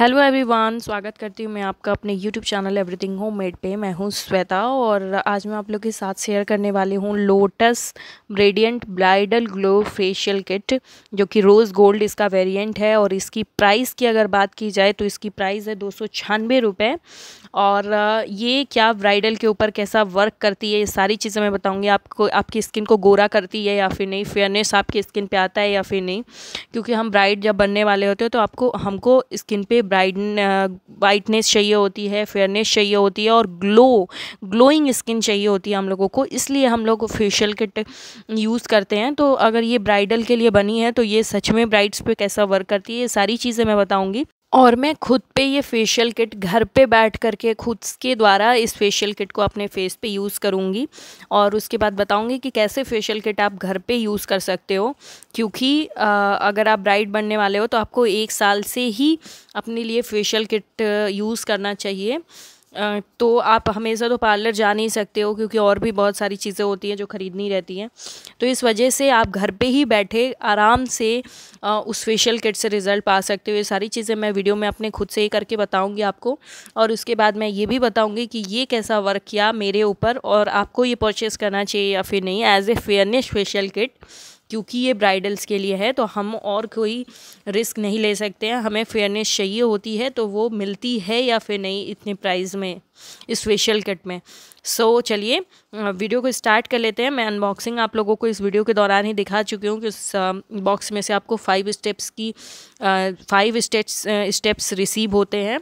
hello everyone स्वागत करती हूँ मैं आपका अपने YouTube channel everything home made पे मैं हूँ श्वेता और आज मैं आप लोग के साथ शेयर करने वाली हूँ Lotus radiant bridal glow facial kit जो कि रोज़ गोल्ड इसका वेरिएंट है और इसकी प्राइस की अगर बात की जाए तो इसकी प्राइस है दो सौ और ये क्या ब्राइडल के ऊपर कैसा वर्क करती है ये सारी चीज़ें मैं बताऊँगी आपको आपकी स्किन को गोरा करती है या फिर नहीं फेयरनेस आपकी स्किन पर आता है या फिर नहीं क्योंकि हम ब्राइड जब बनने वाले होते हो तो आपको हमको स्किन पर ब्राइट वाइटनेस चाहिए होती है फेयरनेस चाहिए होती है और ग्लो ग्लोइंग स्किन चाहिए होती है हम लोगों को इसलिए हम लोग फेशियल किट यूज़ करते हैं तो अगर ये ब्राइडल के लिए बनी है तो ये सच में ब्राइड्स पे कैसा वर्क करती है ये सारी चीज़ें मैं बताऊँगी और मैं खुद पे ये फेशियल किट घर पे बैठ करके खुद के द्वारा इस फेशियल किट को अपने फेस पे यूज़ करूँगी और उसके बाद बताऊँगी कि कैसे फेशियल किट आप घर पे यूज़ कर सकते हो क्योंकि अगर आप ब्राइट बनने वाले हो तो आपको एक साल से ही अपने लिए फेशियल किट यूज़ करना चाहिए तो आप हमेशा तो पार्लर जा नहीं सकते हो क्योंकि और भी बहुत सारी चीज़ें होती हैं जो ख़रीदनी रहती हैं तो इस वजह से आप घर पे ही बैठे आराम से उस फेशियल किट से रिज़ल्ट पा सकते हो ये सारी चीज़ें मैं वीडियो में अपने खुद से ही करके बताऊँगी आपको और उसके बाद मैं ये भी बताऊँगी कि ये कैसा वर्क किया मेरे ऊपर और आपको ये परचेस करना चाहिए या फिर नहीं as a fairness facial kit क्योंकि ये ब्राइडल्स के लिए है तो हम और कोई रिस्क नहीं ले सकते हैं हमें फेयरनेस चाहिए होती है तो वो मिलती है या फिर नहीं इतने प्राइस में इस फेशियल किट में सो so, चलिए वीडियो को स्टार्ट कर लेते हैं मैं अनबॉक्सिंग आप लोगों को इस वीडियो के दौरान ही दिखा चुकी हूँ कि इस बॉक्स में से आपको फाइव स्टेप्स की फाइव स्टेप्स स्टेप्स रिसीव होते हैं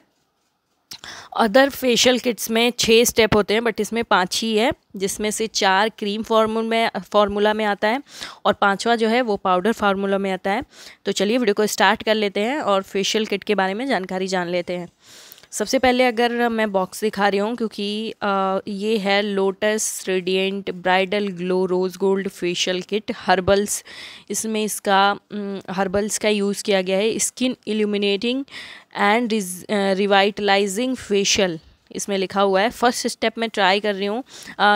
अदर फेशियल किट्स में छः स्टेप होते हैं बट इसमें पाँच ही है जिसमें से चार क्रीम फॉर्मूल में फार्मूला में आता है और पांचवा जो है वो पाउडर फार्मूला में आता है तो चलिए वीडियो को स्टार्ट कर लेते हैं और फेशियल किट के बारे में जानकारी जान लेते हैं सबसे पहले अगर मैं बॉक्स दिखा रही हूँ क्योंकि आ, ये है Lotus radiant bridal glow rose gold facial kit herbals इसमें इसका हर्बल्स हम्म, का यूज़ किया गया है skin illuminating and revitalising facial इसमें लिखा हुआ है फर्स्ट स्टेप में ट्राई कर रही हूँ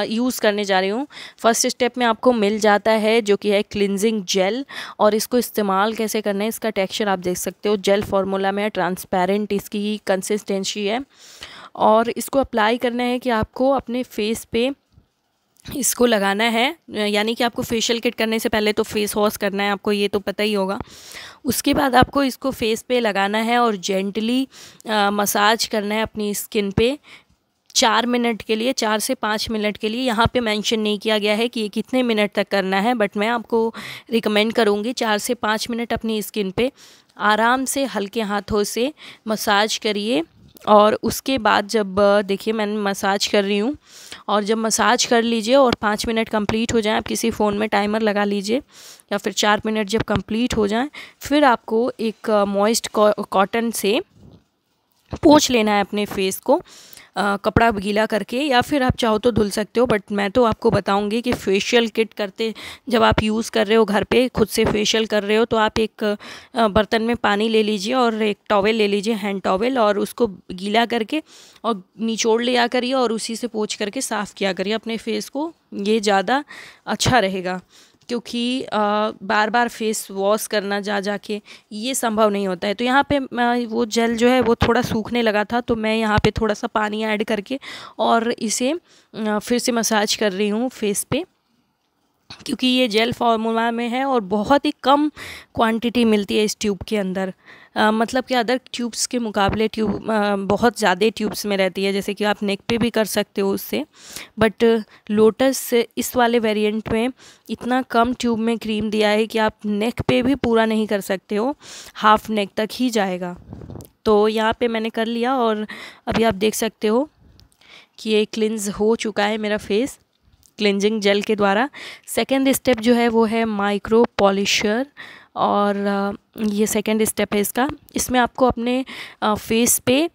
यूज़ uh, करने जा रही हूँ फर्स्ट स्टेप में आपको मिल जाता है जो कि है क्लिनजिंग जेल और इसको इस्तेमाल कैसे करना है इसका टेक्सचर आप देख सकते हो जेल फार्मूला में ट्रांसपेरेंट इसकी कंसिस्टेंसी है और इसको अप्लाई करना है कि आपको अपने फेस पे इसको लगाना है यानी कि आपको फेशियल किट करने से पहले तो फेस वॉश करना है आपको ये तो पता ही होगा उसके बाद आपको इसको फेस पे लगाना है और जेंटली मसाज करना है अपनी स्किन पे चार मिनट के लिए चार से पाँच मिनट के लिए यहाँ पे मेंशन नहीं किया गया है कि ये कितने मिनट तक करना है बट मैं आपको रिकमेंड करूँगी चार से पाँच मिनट अपनी स्किन पे आराम से हल्के हाथों से मसाज करिए और उसके बाद जब देखिए मैं मसाज कर रही हूँ और जब मसाज कर लीजिए और पाँच मिनट कंप्लीट हो जाए आप किसी फ़ोन में टाइमर लगा लीजिए या फिर चार मिनट जब कंप्लीट हो जाए फिर आपको एक मॉइस्ट कॉटन से पोछ लेना है अपने फेस को आ, कपड़ा गीला करके या फिर आप चाहो तो धुल सकते हो बट मैं तो आपको बताऊंगी कि फेशियल किट करते जब आप यूज़ कर रहे हो घर पे खुद से फेशियल कर रहे हो तो आप एक बर्तन में पानी ले लीजिए और एक टॉवेल ले लीजिए हैंड टॉवेल और उसको गीला करके और निचोड़ लिया करिए और उसी से पोछ करके साफ़ किया करिए अपने फेस को ये ज़्यादा अच्छा रहेगा क्योंकि बार बार फेस वॉश करना जा जा के ये संभव नहीं होता है तो यहाँ पे वो जेल जो है वो थोड़ा सूखने लगा था तो मैं यहाँ पे थोड़ा सा पानी ऐड करके और इसे फिर से मसाज कर रही हूँ फेस पे क्योंकि ये जेल फॉर्मूला में है और बहुत ही कम क्वांटिटी मिलती है इस ट्यूब के अंदर मतलब कि अदर ट्यूब्स के मुकाबले ट्यूब बहुत ज़्यादा ट्यूब्स में रहती है जैसे कि आप नेक पे भी कर सकते हो उससे बट लोटस इस वाले वेरिएंट में इतना कम ट्यूब में क्रीम दिया है कि आप नेक पे भी पूरा नहीं कर सकते हो हाफ नेक तक ही जाएगा तो यहाँ पे मैंने कर लिया और अभी आप देख सकते हो कि ये क्लिनज हो चुका है मेरा फेस क्लिनजिंग जेल के द्वारा सेकेंड स्टेप जो है वो है माइक्रो पॉलिशर और ये सेकेंड स्टेप है इसका इसमें आपको अपने फेस पे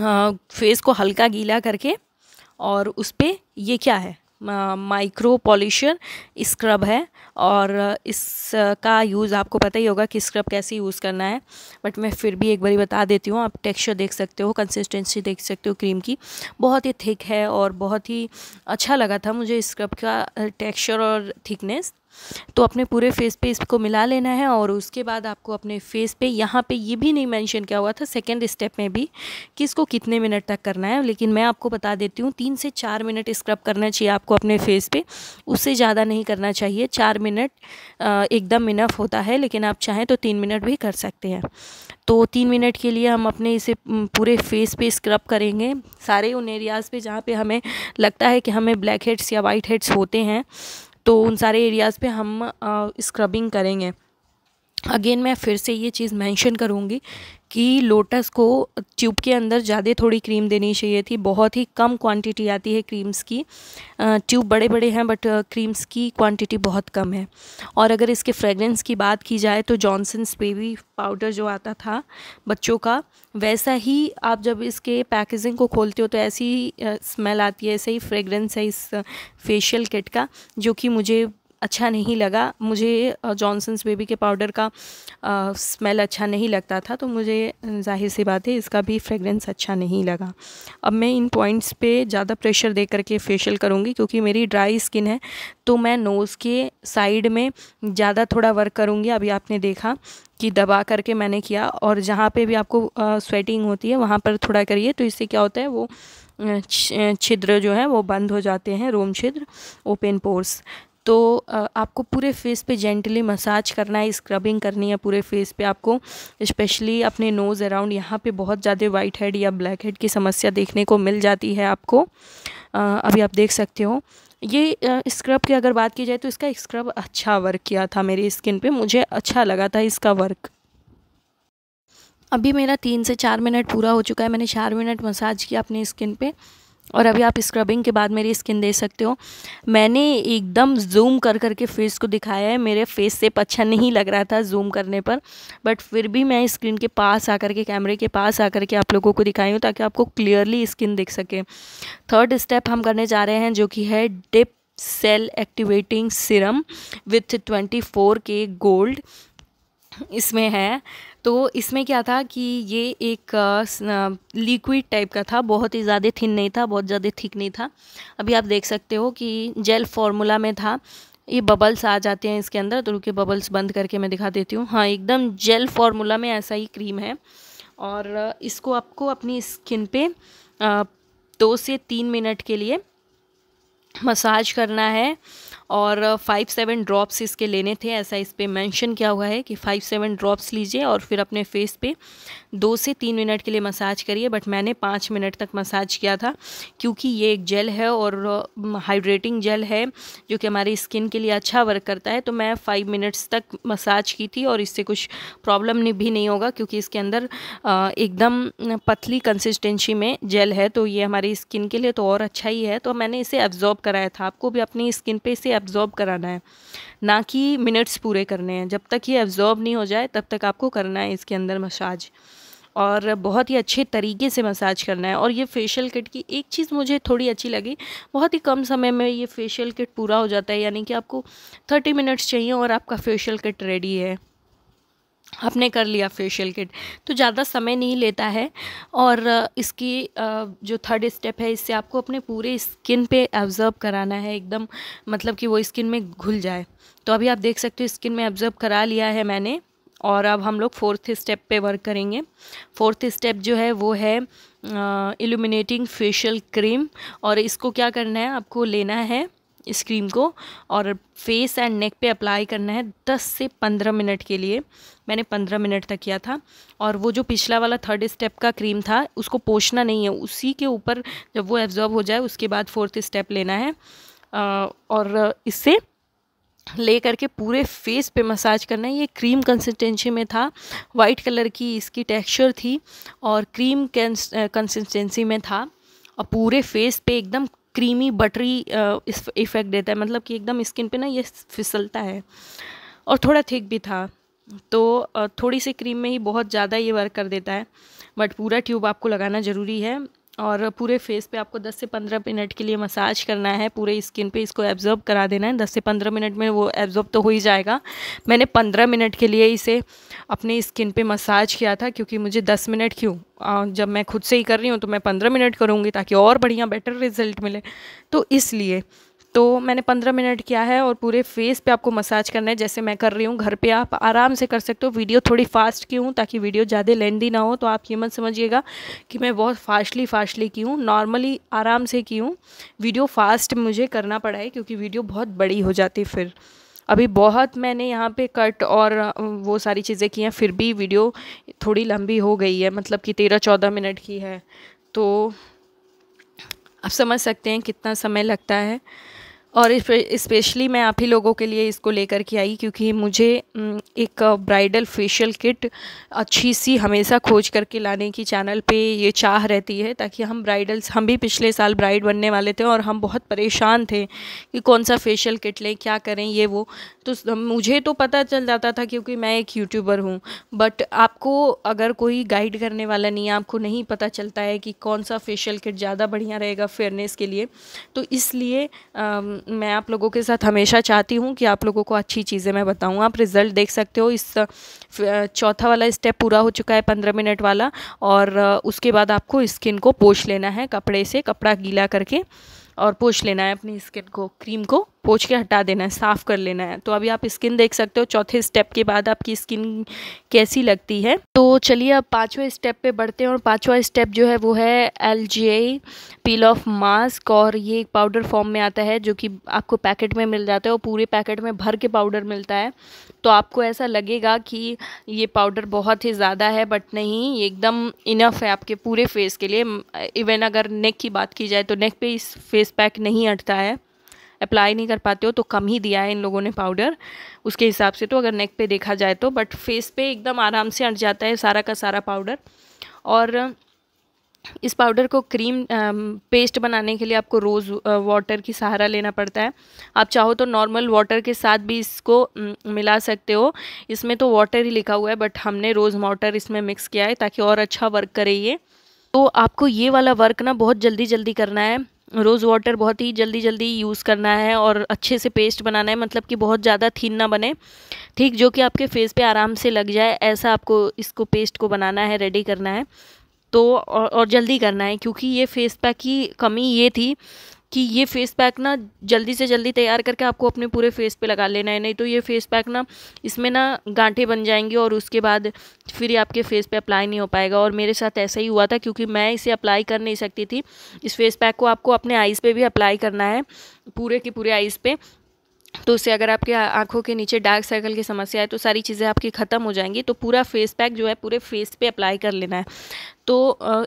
फेस को हल्का गीला करके और उस पर ये क्या है माइक्रो पॉलिशर स्क्रब है और इसका यूज़ आपको पता ही होगा कि स्क्रब कैसे यूज़ करना है बट मैं फिर भी एक बारी बता देती हूँ आप टेक्सचर देख सकते हो कंसिस्टेंसी देख सकते हो क्रीम की बहुत ही थिक है और बहुत ही अच्छा लगा था मुझे स्क्रब का टेक्सचर और थिकनेस तो अपने पूरे फेस पे इसको मिला लेना है और उसके बाद आपको अपने फेस पे यहाँ पे ये भी नहीं मेंशन किया हुआ था सेकंड स्टेप में भी कि इसको कितने मिनट तक करना है लेकिन मैं आपको बता देती हूँ तीन से चार मिनट स्क्रब करना चाहिए आपको अपने फेस पे उससे ज़्यादा नहीं करना चाहिए चार मिनट एकदम इनफ होता है लेकिन आप चाहें तो तीन मिनट भी कर सकते हैं तो तीन मिनट के लिए हम अपने इसे पूरे फेस पे स्क्रब करेंगे सारे उन एरियाज़ पे जहाँ पे हमें लगता है कि हमें ब्लैक हेड्स या वाइट हेड्स होते हैं तो उन सारे एरियाज़ पे हम स्क्रबिंग करेंगे अगेन मैं फिर से ये चीज़ मेंशन करूँगी कि लोटस को ट्यूब के अंदर ज़्यादा थोड़ी क्रीम देनी चाहिए थी बहुत ही कम क्वांटिटी आती है क्रीम्स की ट्यूब बड़े बड़े हैं बट क्रीम्स की क्वांटिटी बहुत कम है और अगर इसके फ्रेगरेंस की बात की जाए तो जॉनसन्स बेबी पाउडर जो आता था बच्चों का वैसा ही आप जब इसके पैकेजिंग को खोलते हो तो ऐसी स्मेल आती है ऐसे ही फ्रेगरेंस है इस फेशियल किट का जो कि मुझे अच्छा नहीं लगा मुझे जॉनसन्स बेबी के पाउडर का आ, स्मेल अच्छा नहीं लगता था तो मुझे जाहिर सी बात है इसका भी फ्रेगरेंस अच्छा नहीं लगा अब मैं इन पॉइंट्स पे ज़्यादा प्रेशर दे करके फेशियल करूँगी क्योंकि मेरी ड्राई स्किन है तो मैं नोज़ के साइड में ज़्यादा थोड़ा वर्क करूँगी अभी आपने देखा कि दबा करके मैंने किया और जहाँ पर भी आपको आ, स्वेटिंग होती है वहाँ पर थोड़ा करिए तो इससे क्या होता है वो छिद्र जो है वो बंद हो जाते हैं रोम छिद्र ओपन पोर्स तो आपको पूरे फेस पे जेंटली मसाज करना है स्क्रबिंग करनी है पूरे फेस पे आपको स्पेशली अपने नोज़ अराउंड यहाँ पे बहुत ज़्यादा वाइट हेड या ब्लैक हेड की समस्या देखने को मिल जाती है आपको अभी आप देख सकते हो ये स्क्रब की अगर बात की जाए तो इसका स्क्रब अच्छा वर्क किया था मेरी स्किन पर मुझे अच्छा लगा था इसका वर्क अभी मेरा तीन से चार मिनट पूरा हो चुका है मैंने चार मिनट मसाज किया अपनी स्किन पर और अभी आप स्क्रबिंग के बाद मेरी स्किन दे सकते हो मैंने एकदम जूम कर कर के फेस को दिखाया है मेरे फेस से अच्छा नहीं लग रहा था जूम करने पर बट फिर भी मैं स्क्रीन के पास आकर के कैमरे के पास आकर के आप लोगों को दिखाई हूँ ताकि आपको क्लियरली स्किन दिख सके थर्ड स्टेप हम करने जा रहे हैं जो कि है deep cell activating serum with twenty four K gold इसमें है तो इसमें क्या था कि ये एक लिक्विड टाइप का था बहुत ही ज़्यादा थिन नहीं था बहुत ज़्यादा थिक नहीं था अभी आप देख सकते हो कि जेल फॉर्मूला में था ये बबल्स आ जाते हैं इसके अंदर तो रुके बबल्स बंद करके मैं दिखा देती हूँ हाँ एकदम जेल फॉर्मूला में ऐसा ही क्रीम है और इसको आपको अपनी स्किन पे दो से तीन मिनट के लिए मसाज करना है और फाइव सेवन ड्रॉप्स इसके लेने थे ऐसा इस पर मैंशन किया हुआ है कि फ़ाइव सेवन ड्रॉप्स लीजिए और फिर अपने फेस पे दो से तीन मिनट के लिए मसाज करिए बट मैंने पाँच मिनट तक मसाज किया था क्योंकि ये एक जेल है और हाइड्रेटिंग जेल है जो कि हमारी स्किन के लिए अच्छा वर्क करता है तो मैं फाइव मिनट्स तक मसाज की थी और इससे कुछ प्रॉब्लम भी नहीं होगा क्योंकि इसके अंदर एकदम पतली कंसिस्टेंसी में जेल है तो ये हमारी स्किन के लिए तो और अच्छा ही है तो मैंने इसे एब्जॉर्ब एब्जॉर्ब कराया था आपको भी अपनी स्किन पे इसे एब्जॉर्ब कराना है ना कि मिनट्स पूरे करने हैं जब तक ये एब्जॉर्ब नहीं हो जाए तब तक आपको करना है इसके अंदर मसाज और बहुत ही अच्छे तरीके से मसाज करना है और ये फेशियल किट की एक चीज़ मुझे थोड़ी अच्छी लगी बहुत ही कम समय में ये फेशियल किट पूरा हो जाता है यानी कि आपको थर्टी मिनट्स चाहिए और आपका फेशियल किट रेडी है आपने कर लिया फेशियल किट तो ज़्यादा समय नहीं लेता है और इसकी जो थर्ड स्टेप है इससे आपको अपने पूरे स्किन पे ऑब्ज़र्व कराना है एकदम मतलब कि वो स्किन में घुल जाए तो अभी आप देख सकते हो स्किन में ऑब्ज़र्व करा लिया है मैंने और अब हम लोग फोर्थ स्टेप पे वर्क करेंगे फोर्थ स्टेप जो है वो है इल्यूमिनेटिंग फेशियल क्रीम और इसको क्या करना है आपको लेना है इस क्रीम को और फेस एंड नेक पे अप्लाई करना है 10 से 15 मिनट के लिए मैंने 15 मिनट तक किया था और वो जो पिछला वाला थर्ड स्टेप का क्रीम था उसको पोछना नहीं है उसी के ऊपर जब वो एब्जॉर्ब हो जाए उसके बाद फोर्थ स्टेप लेना है और इससे ले करके पूरे फेस पे मसाज करना है ये क्रीम कंसिस्टेंसी में था वाइट कलर की इसकी टेक्सचर थी और क्रीम कंसिस्टेंसी में था और पूरे फेस पे एकदम क्रीमी बटरी इफ़ेक्ट देता है मतलब कि एकदम स्किन पे ना ये फिसलता है और थोड़ा थिक भी था तो uh, थोड़ी सी क्रीम में ही बहुत ज़्यादा ये वर्क कर देता है बट पूरा ट्यूब आपको लगाना ज़रूरी है और पूरे फेस पे आपको 10 से 15 मिनट के लिए मसाज करना है पूरे स्किन पे इसको एब्ज़ॉर्ब करा देना है 10 से 15 मिनट में वो एब्ज़ॉर्ब तो हो ही जाएगा मैंने 15 मिनट के लिए इसे अपनी स्किन पे मसाज किया था क्योंकि मुझे 10 मिनट क्यों जब मैं खुद से ही कर रही हूँ तो मैं पंद्रह मिनट करूँगी ताकि और बढ़िया बेटर रिजल्ट मिले तो इसलिए तो मैंने पंद्रह मिनट किया है और पूरे फेस पे आपको मसाज करना है जैसे मैं कर रही हूँ घर पे आप आराम से कर सकते हो वीडियो थोड़ी फास्ट की हूँ ताकि वीडियो ज़्यादा लेंदी ना हो तो आप ये मत समझिएगा कि मैं बहुत फास्टली फास्टली की हूँ नॉर्मली आराम से की हूँ वीडियो फास्ट मुझे करना पड़ा है क्योंकि वीडियो बहुत बड़ी हो जाती फिर अभी बहुत मैंने यहाँ पे कट और वो सारी चीज़ें की हैं फिर भी वीडियो थोड़ी लंबी हो गई है मतलब कि तेरह चौदह मिनट की है तो आप समझ सकते हैं कितना समय लगता है और इस्पेशली मैं आप ही लोगों के लिए इसको लेकर के आई क्योंकि मुझे एक ब्राइडल फेशियल किट अच्छी सी हमेशा खोज करके लाने की चैनल पे ये चाह रहती है ताकि हम ब्राइडल्स हम भी पिछले साल ब्राइड बनने वाले थे और हम बहुत परेशान थे कि कौन सा फेशियल किट लें क्या करें ये वो तो मुझे तो पता चल जाता था क्योंकि मैं एक यूट्यूबर हूँ बट आपको अगर कोई गाइड करने वाला नहीं है आपको नहीं पता चलता है कि कौन सा फेशियल किट ज़्यादा बढ़िया रहेगा फेयरनेस के लिए तो इसलिए मैं आप लोगों के साथ हमेशा चाहती हूँ कि आप लोगों को अच्छी चीज़ें मैं बताऊँ आप रिज़ल्ट देख सकते हो इस चौथा वाला स्टेप पूरा हो चुका है पंद्रह मिनट वाला और उसके बाद आपको स्किन को पोछ लेना है कपड़े से कपड़ा गीला करके और पोछ लेना है अपनी स्किन को क्रीम को पोछ के हटा देना है साफ़ कर लेना है तो अभी आप स्किन देख सकते हो चौथे स्टेप के बाद आपकी स्किन कैसी लगती है तो चलिए अब पाँचवें स्टेप पे बढ़ते हैं और पाँचवा स्टेप जो है वो है एल पील ऑफ मास्क और ये एक पाउडर फॉर्म में आता है जो कि आपको पैकेट में मिल जाता है और पूरे पैकेट में भर के पाउडर मिलता है तो आपको ऐसा लगेगा कि ये पाउडर बहुत ही ज़्यादा है बट नहीं ये एकदम इनफ है आपके पूरे फेस के लिए इवन अगर नेक की बात की जाए तो नेक पर इस फेस पैक नहीं अटता है अप्लाई नहीं कर पाते हो तो कम ही दिया है इन लोगों ने पाउडर उसके हिसाब से तो अगर नेक पे देखा जाए तो बट फेस पे एकदम आराम से अट जाता है सारा का सारा पाउडर और इस पाउडर को क्रीम पेस्ट बनाने के लिए आपको रोज़ वाटर की सहारा लेना पड़ता है आप चाहो तो नॉर्मल वाटर के साथ भी इसको मिला सकते हो इसमें तो वाटर ही लिखा हुआ है बट हमने रोज़ वाटर इसमें मिक्स किया है ताकि और अच्छा वर्क करे ये तो आपको ये वाला वर्क ना बहुत जल्दी जल्दी करना है रोज़ वाटर बहुत ही जल्दी जल्दी यूज़ करना है और अच्छे से पेस्ट बनाना है मतलब कि बहुत ज़्यादा थीन ना बने ठीक जो कि आपके फेस पे आराम से लग जाए ऐसा आपको इसको पेस्ट को बनाना है रेडी करना है तो और, और जल्दी करना है क्योंकि ये फेस पैक की कमी ये थी कि ये फेस पैक ना जल्दी से जल्दी तैयार करके आपको अपने पूरे फेस पे लगा लेना है नहीं तो ये फेस पैक ना इसमें ना गांठे बन जाएंगे और उसके बाद फिर ये आपके फेस पे अप्लाई नहीं हो पाएगा और मेरे साथ ऐसा ही हुआ था क्योंकि मैं इसे अप्लाई कर नहीं सकती थी इस फेस पैक को आपको अपने आइज़ पर भी अप्लाई करना है पूरे के पूरे आइज़ पर तो उससे अगर आपके आंखों के नीचे डार्क सर्कल की समस्या है तो सारी चीज़ें आपकी ख़त्म हो जाएंगी तो पूरा फेस पैक जो है पूरे फेस पे अप्लाई कर लेना है तो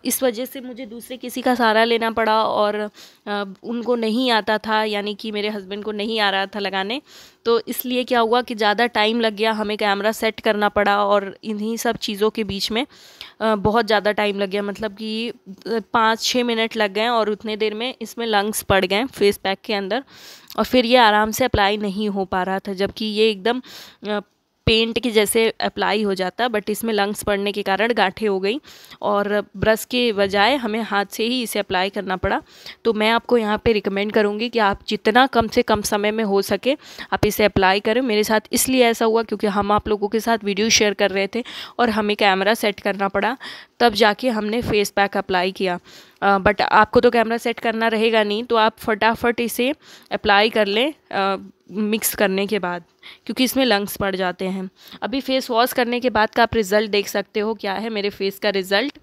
इस वजह से मुझे दूसरे किसी का सहारा लेना पड़ा और उनको नहीं आता था यानी कि मेरे हस्बैंड को नहीं आ रहा था लगाने तो इसलिए क्या हुआ कि ज़्यादा टाइम लग गया हमें कैमरा सेट करना पड़ा और इन्हीं सब चीज़ों के बीच में बहुत ज़्यादा टाइम लग गया मतलब कि पाँच छः मिनट लग गए और उतने देर में इसमें लंग्स पड़ गए फेस पैक के अंदर और फिर ये आराम से अप्लाई नहीं हो पा रहा था जबकि ये एकदम पेंट के जैसे अप्लाई हो जाता बट इसमें लंग्स पड़ने के कारण गांठें हो गई और ब्रश के बजाय हमें हाथ से ही इसे अप्लाई करना पड़ा तो मैं आपको यहाँ पे रिकमेंड करूँगी कि आप जितना कम से कम समय में हो सके आप इसे अप्लाई करें मेरे साथ इसलिए ऐसा हुआ क्योंकि हम आप लोगों के साथ वीडियो शेयर कर रहे थे और हमें कैमरा सेट करना पड़ा तब जाके हमने फेस पैक अप्लाई किया आ, बट आपको तो कैमरा सेट करना रहेगा नहीं तो आप फटाफट इसे अप्लाई कर लें मिक्स करने के बाद क्योंकि इसमें लंग्स पड़ जाते हैं अभी फेस वॉश करने के बाद का आप रिज़ल्ट देख सकते हो क्या है मेरे फेस का रिज़ल्ट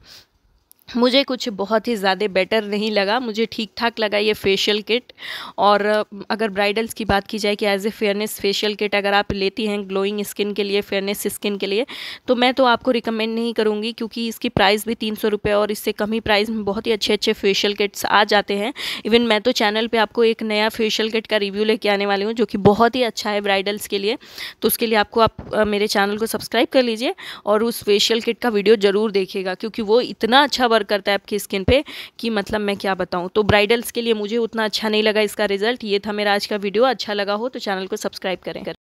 मुझे कुछ बहुत ही ज़्यादा बेटर नहीं लगा मुझे ठीक ठाक लगा ये फेशियल किट और अगर ब्राइडल्स की बात की जाए कि as a fairness facial kit अगर आप लेती हैं ग्लोइंग स्किन के लिए फेयरनेस स्किन के लिए तो मैं तो आपको रिकमेंड नहीं करूँगी क्योंकि इसकी प्राइस भी तीन सौ रुपये और इससे कम ही प्राइस में बहुत ही अच्छे अच्छे फेशियल किट्स आ जाते हैं इवन मैं तो चैनल पर आपको एक नया फेशियल किट का रिव्यू लेके आने वाली हूँ जो कि बहुत ही अच्छा है ब्राइडल्स के लिए तो उसके लिए आपको आप मेरे चैनल को सब्सक्राइब कर लीजिए और उस फेशियल किट का वीडियो ज़रूर देखिएगा क्योंकि वो इतना अच्छा वर्क करता है आपकी स्किन पे कि मतलब मैं क्या बताऊँ तो ब्राइडल्स के लिए मुझे उतना अच्छा नहीं लगा इसका रिजल्ट ये था मेरा आज का वीडियो अच्छा लगा हो तो चैनल को सब्सक्राइब करें